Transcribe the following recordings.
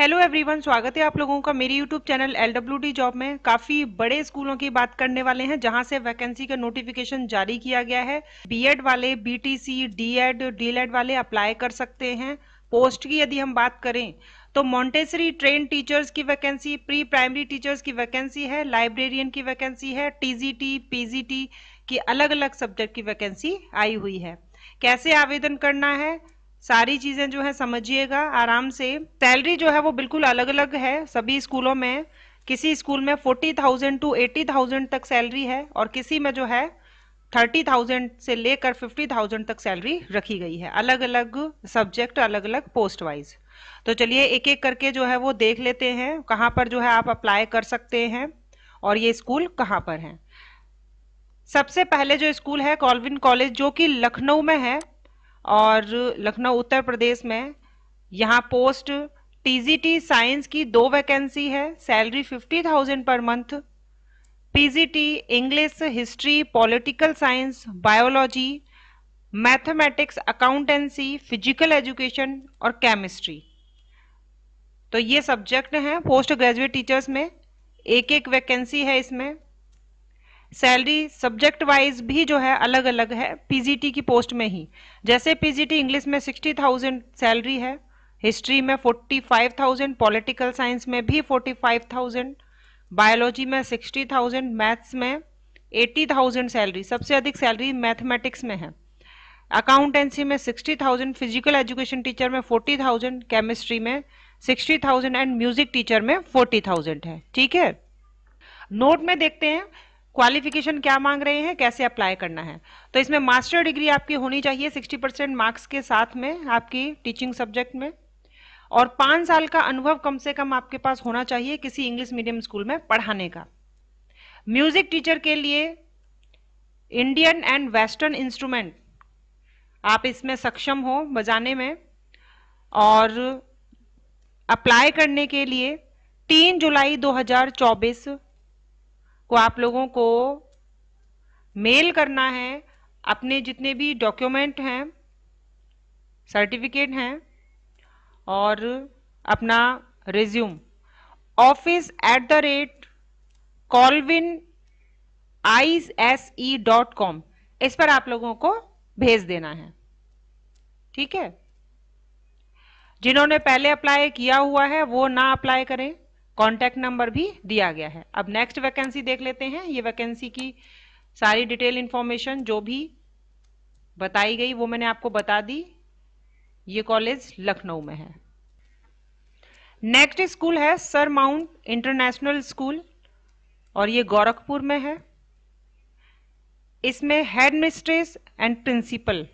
hello everyone स्वागत है आप लोगों का मेरी यूट्यूब चैनल एल जॉब में काफी बड़े स्कूलों की बात करने वाले हैं जहां से वैकेंसी का नोटिफिकेशन जारी किया गया है बीएड वाले बीटीसी डीएड डीएलएड वाले अप्लाई कर सकते हैं पोस्ट की यदि हम बात करें तो मॉन्टेसरी ट्रेन टीचर्स की वैकेंसी प्री प्राइमरी टीचर्स की वैकेंसी है लाइब्रेरियन की वैकेंसी है टीजीटी पीजीटी की अलग अलग सब्जेक्ट की वैकेंसी आई हुई है कैसे आवेदन करना है सारी चीज़ें जो है समझिएगा आराम से सैलरी जो है वो बिल्कुल अलग अलग है सभी स्कूलों में किसी स्कूल में forty thousand to eighty thousand तक सैलरी है और किसी में जो है थर्टी थाउजेंड से लेकर फिफ्टी थाउजेंड तक सैलरी रखी गई है अलग अलग सब्जेक्ट अलग अलग पोस्ट वाइज तो चलिए एक एक करके जो है वो देख लेते हैं कहाँ पर जो है आप अप्लाई कर सकते हैं और ये स्कूल कहाँ पर हैं सबसे पहले जो स्कूल है कॉलविन कॉलेज जो कि लखनऊ में है और लखनऊ उत्तर प्रदेश में यहाँ पोस्ट टीजीटी साइंस की दो वैकेंसी है salary fifty thousand per month PGT English history political science biology mathematics accountancy physical education और केमिस्ट्री तो ये सब्जेक्ट हैं पोस्ट ग्रेजुएट टीचर्स में एक एक वैकेंसी है इसमें सैलरी सब्जेक्ट वाइज भी जो है अलग अलग है पीजीटी की पोस्ट में ही जैसे पीजीटी इंग्लिश में सिक्सटी थाउजेंड सैलरी है हिस्ट्री में forty five thousand political science में भी फोर्टी फाइव थाउजेंड बायोलॉजी में सिक्सटी थाउजेंड मैथ्स में एटी थाउजेंड सैलरी सबसे अधिक सैलरी मैथमेटिक्स में है अकाउंटेंसी में sixty thousand physical education teacher में फोर्टी थाउजेंड केमिस्ट्री में sixty thousand and music teacher में फोर्टी थाउजेंड है ठीक है नोट में देखते हैं क्वालिफिकेशन क्या मांग रहे हैं कैसे अप्लाई करना है तो इसमें मास्टर डिग्री आपकी होनी चाहिए 60 परसेंट मार्क्स के साथ में आपकी टीचिंग सब्जेक्ट में और पांच साल का अनुभव कम से कम आपके पास होना चाहिए किसी इंग्लिश मीडियम स्कूल में पढ़ाने का म्यूजिक टीचर के लिए इंडियन एंड वेस्टर्न इंस्ट्रूमेंट आप इसमें सक्षम हो बजाने में और अप्लाई करने के लिए तीन जुलाई दो को आप लोगों को मेल करना है अपने जितने भी डॉक्यूमेंट हैं सर्टिफिकेट हैं और अपना resume office at the rate calvin I S E dot com इस पर आप लोगों को भेज देना है ठीक है जिन्होंने पहले अप्लाई किया हुआ है वो ना अप्लाई करें कॉन्टैक्ट नंबर भी दिया गया है अब नेक्स्ट वैकेंसी देख लेते हैं ये वैकेंसी की सारी डिटेल इंफॉर्मेशन जो भी बताई गई वो मैंने आपको बता दी ये कॉलेज लखनऊ में है नेक्स्ट स्कूल है सर माउंट इंटरनेशनल स्कूल और ये गोरखपुर में है इसमें हेड मिस्ट्रेस एंड प्रिंसिपल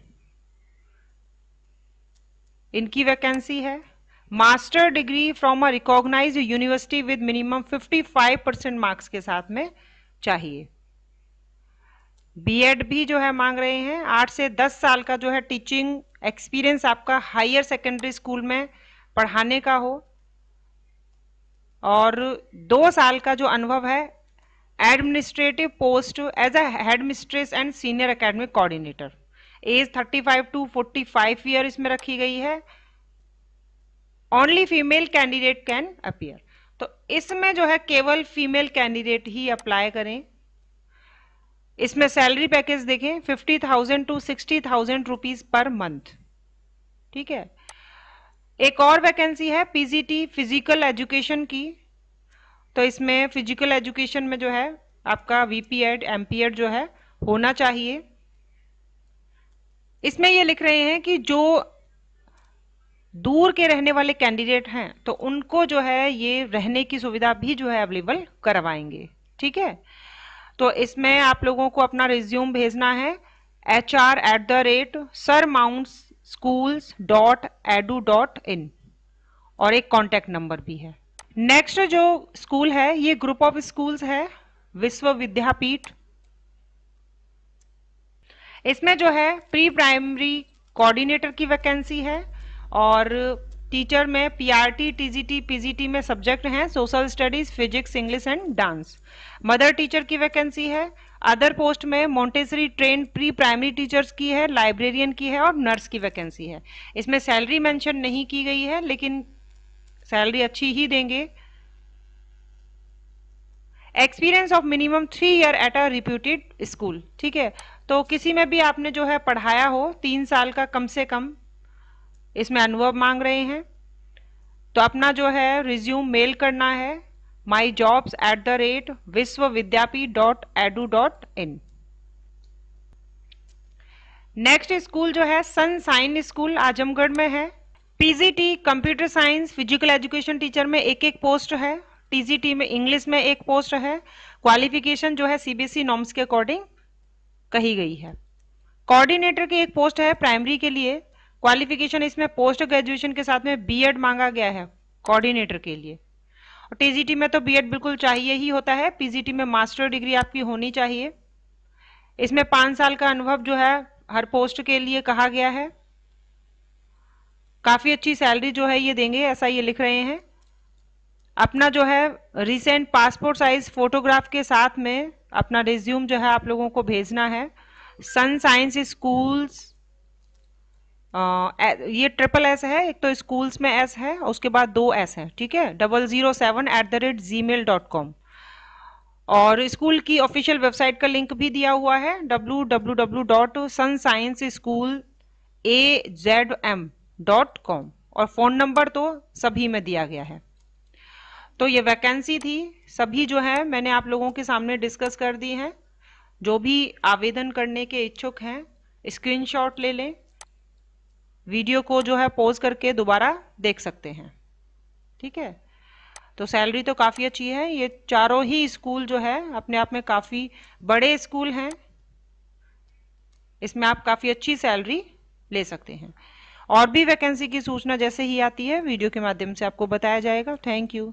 इनकी वैकेंसी है master degree from a recognise university with minimum 55 percent marks के साथ में चाहिए बीएड भी जो है मांग रहे हैं आठ से दस साल का जो है टीचिंग एक्सपीरियंस आपका हायर सेकेंडरी स्कूल में पढ़ाने का हो और दो साल का जो अनुभव है administrative post as a headmistress and senior academic coordinator as 35 to 45 year इसमें रखी गई है only female candidate can appear तो इसमें जो है केवल फीमेल कैंडिडेट ही अप्लाई करें इसमें सैलरी पैकेज देखें fifty thousand to sixty thousand rupees per month ठीक है एक और वैकेंसी है पीजीटी फिजिकल एजुकेशन की तो इसमें फिजिकल एजुकेशन में जो है आपका वीपीएड एमपीएड एड जो है होना चाहिए इसमें ये लिख रहे हैं कि जो दूर के रहने वाले कैंडिडेट हैं तो उनको जो है ये रहने की सुविधा भी जो है अवेलेबल करवाएंगे ठीक है तो इसमें आप लोगों को अपना रिज्यूम भेजना है H R at the rate sir mount schools dot edu dot in और एक कॉन्टैक्ट नंबर भी है नेक्स्ट जो स्कूल है ये ग्रुप ऑफ स्कूल्स है विश्वविद्यापीठ इसमें जो है प्री प्राइमरी कोऑर्डिनेटर की वैकेंसी है और टीचर में पीआरटी टीजीटी पीजीटी में सब्जेक्ट हैं social studies physics English and dance mother teacher की वैकेंसी है अदर पोस्ट में Montessori train pre primary teachers की है लाइब्रेरियन की है और नर्स की वैकेंसी है इसमें सैलरी मेंशन नहीं की गई है लेकिन सैलरी अच्छी ही देंगे experience of minimum three year at a reputed school ठीक है तो किसी में भी आपने जो है पढ़ाया हो तीन साल का कम से कम इसमें अनुभव मांग रहे हैं तो अपना जो है रिज्यूम मेल करना है my jobs at the rate विश्वविद्यापी dot edu dot in next school जो है सन साइन स्कूल आजमगढ़ में है PGT computer science physical education teacher में एक एक पोस्ट है टीजीटी में इंग्लिश में एक पोस्ट है क्वालिफिकेशन जो है सीबीएसई नॉर्म्स e के अकॉर्डिंग कही गई है कोऑर्डिनेटर की एक पोस्ट है प्राइमरी के लिए क्वालिफिकेशन इसमें पोस्ट ग्रेजुएशन के साथ में बीएड मांगा गया है कोऑर्डिनेटर के लिए और टीजीटी में तो बीएड बिल्कुल चाहिए ही होता है पीजीटी में मास्टर डिग्री आपकी होनी चाहिए इसमें पाँच साल का अनुभव जो है हर पोस्ट के लिए कहा गया है काफ़ी अच्छी सैलरी जो है ये देंगे ऐसा ये लिख रहे हैं अपना जो है रिसेंट पासपोर्ट साइज फोटोग्राफ के साथ में अपना रिज्यूम जो है आप लोगों को भेजना है सन साइंस स्कूल्स आ, ये ट्रिपल एस है एक तो स्कूल्स में एस है उसके बाद दो एस है ठीक है double zero seven at the rate G mail dot com और स्कूल की ऑफिशियल वेबसाइट का लिंक भी दिया हुआ है W W W dot sun science school A Z M dot com और फ़ोन नंबर तो सभी में दिया गया है तो ये वैकेंसी थी सभी जो है मैंने आप लोगों के सामने डिस्कस कर दी है जो भी आवेदन करने के इच्छुक हैं स्क्रीनशॉट ले लें वीडियो को जो है पोज करके दोबारा देख सकते हैं ठीक है तो सैलरी तो काफ़ी अच्छी है ये चारों ही स्कूल जो है अपने आप में काफ़ी बड़े स्कूल हैं इसमें आप काफ़ी अच्छी सैलरी ले सकते हैं और भी वैकेंसी की सूचना जैसे ही आती है वीडियो के माध्यम से आपको बताया जाएगा थैंक यू